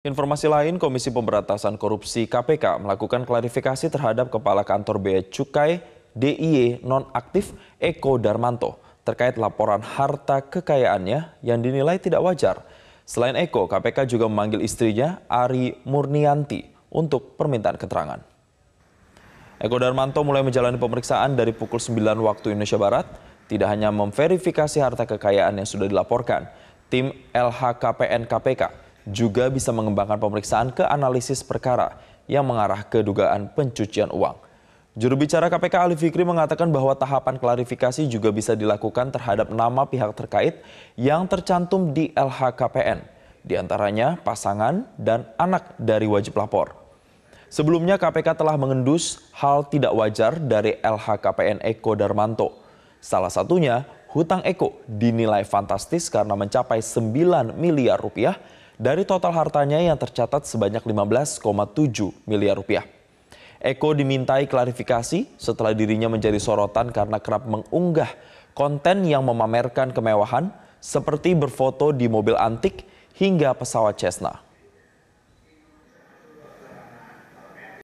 Informasi lain, Komisi Pemberantasan Korupsi KPK melakukan klarifikasi terhadap Kepala Kantor Bea Cukai DIY e, nonaktif Eko Darmanto terkait laporan harta kekayaannya yang dinilai tidak wajar. Selain Eko, KPK juga memanggil istrinya Ari Murnianti untuk permintaan keterangan. Eko Darmanto mulai menjalani pemeriksaan dari pukul 9 waktu Indonesia Barat, tidak hanya memverifikasi harta kekayaan yang sudah dilaporkan, tim LHKPN KPK juga bisa mengembangkan pemeriksaan ke analisis perkara yang mengarah ke dugaan pencucian uang. Juru bicara KPK Ali Fikri mengatakan bahwa tahapan klarifikasi juga bisa dilakukan terhadap nama pihak terkait yang tercantum di LHKPN, di antaranya pasangan dan anak dari wajib lapor. Sebelumnya KPK telah mengendus hal tidak wajar dari LHKPN Eko Darmanto. Salah satunya, hutang Eko dinilai fantastis karena mencapai 9 miliar rupiah dari total hartanya yang tercatat sebanyak 15,7 miliar rupiah. Eko dimintai klarifikasi setelah dirinya menjadi sorotan karena kerap mengunggah konten yang memamerkan kemewahan seperti berfoto di mobil antik hingga pesawat Cessna.